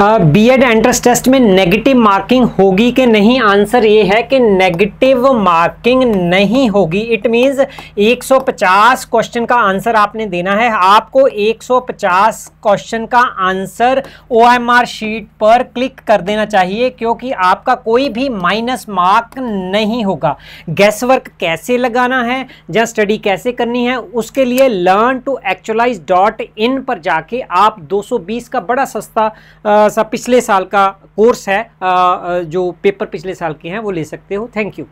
B Ed entrance test में negative marking होगी कि नहीं आंसर ये है कि नेगेटिव मार्किंग नहीं होगी इट मीन्स 150 क्वेश्चन का आंसर आपने देना है आपको 150 क्वेश्चन का आंसर ओएमआर शीट पर क्लिक कर देना चाहिए क्योंकि आपका कोई भी माइनस मार्क नहीं होगा गैस वर्क कैसे लगाना है या स्टडी कैसे करनी है उसके लिए learn to actualise dot in पर जाके आप दो का बड़ा सस्ता आ, सा पिछले साल का कोर्स है जो पेपर पिछले साल के हैं वो ले सकते हो थैंक यू